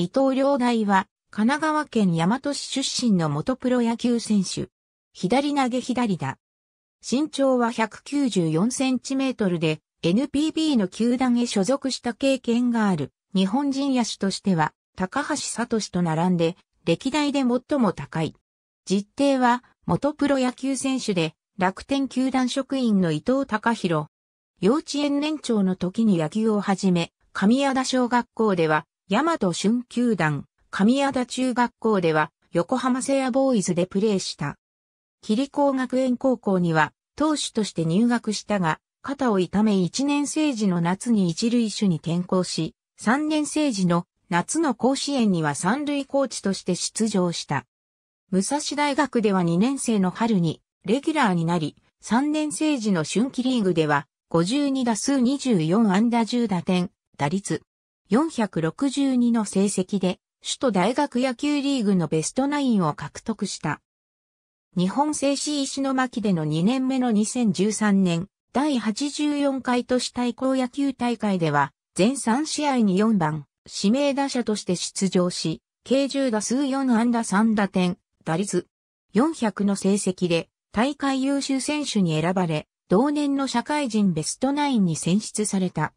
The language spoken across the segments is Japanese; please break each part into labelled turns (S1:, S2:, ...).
S1: 伊藤良大は、神奈川県大和市出身の元プロ野球選手。左投げ左だ。身長は194センチメートルで、NPB の球団へ所属した経験がある、日本人野手としては、高橋聡と並んで、歴代で最も高い。実定は、元プロ野球選手で、楽天球団職員の伊藤隆弘。幼稚園年長の時に野球を始め、神谷田小学校では、大和春球団、上谷田中学校では、横浜セアボーイズでプレーした。霧光学園高校には、投手として入学したが、肩を痛め1年生時の夏に一塁手に転校し、3年生時の夏の甲子園には三塁コーチとして出場した。武蔵大学では2年生の春にレギュラーになり、3年生時の春季リーグでは52打数24安打10打点、打率462の成績で、首都大学野球リーグのベストナインを獲得した。日本製紙石巻での2年目の2013年、第84回都市対抗野球大会では、全3試合に4番、指名打者として出場し、計10打数4安打3打点、打率400の成績で大会優秀選手に選ばれ、同年の社会人ベストナインに選出された。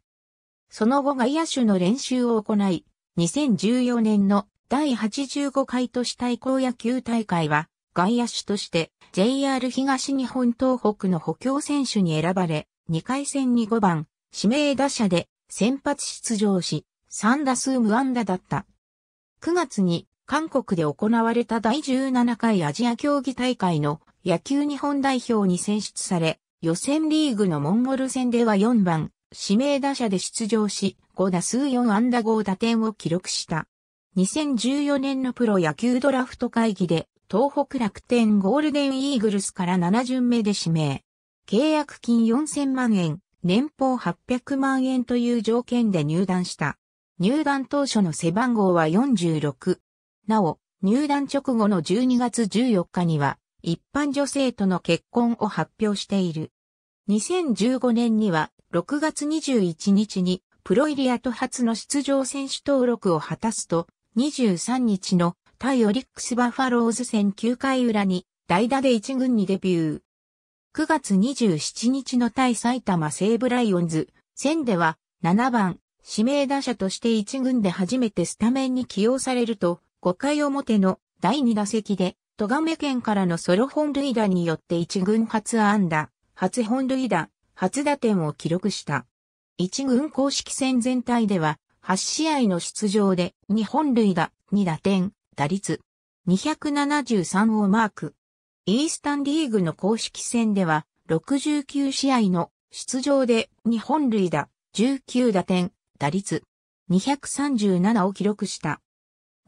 S1: その後外野手の練習を行い、2014年の第85回都市対抗野球大会は、外野手として JR 東日本東北の補強選手に選ばれ、2回戦に5番、指名打者で先発出場し、3打数無安打だった。9月に韓国で行われた第17回アジア競技大会の野球日本代表に選出され、予選リーグのモンゴル戦では4番、指名打者で出場し、5打数4安打5打点を記録した。2014年のプロ野球ドラフト会議で、東北楽天ゴールデンイーグルスから7巡目で指名。契約金4000万円、年俸800万円という条件で入団した。入団当初の背番号は46。なお、入団直後の12月14日には、一般女性との結婚を発表している。2015年には、6月21日にプロイリアと初の出場選手登録を果たすと、23日の対オリックスバファローズ戦9回裏に代打で1軍にデビュー。9月27日の対埼玉西武ライオンズ戦では7番指名打者として1軍で初めてスタメンに起用されると5回表の第2打席で戸亀県からのソロ本塁打によって1軍初安打、初本塁打、初打点を記録した。一軍公式戦全体では、8試合の出場で2本塁打、2打点、打率、273をマーク。イースタンリーグの公式戦では、69試合の出場で2本塁打、19打点、打率、237を記録した。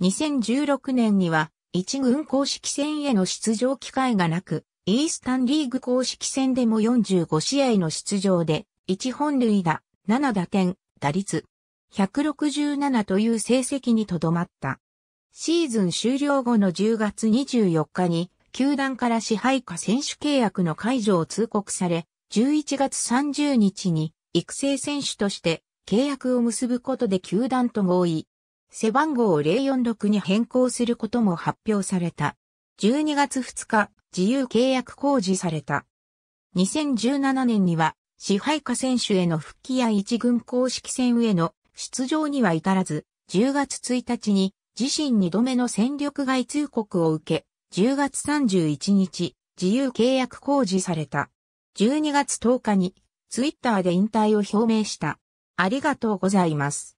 S1: 2016年には、一軍公式戦への出場機会がなく、イースタンリーグ公式戦でも45試合の出場で、1本塁打、7打点、打率、167という成績にとどまった。シーズン終了後の10月24日に、球団から支配下選手契約の解除を通告され、11月30日に育成選手として契約を結ぶことで球団と合意。背番号を046に変更することも発表された。12月2日、自由契約公示された。2017年には、支配下選手への復帰や一軍公式戦への出場には至らず、10月1日に自身2度目の戦力外通告を受け、10月31日、自由契約公示された。12月10日に、ツイッターで引退を表明した。ありがとうございます。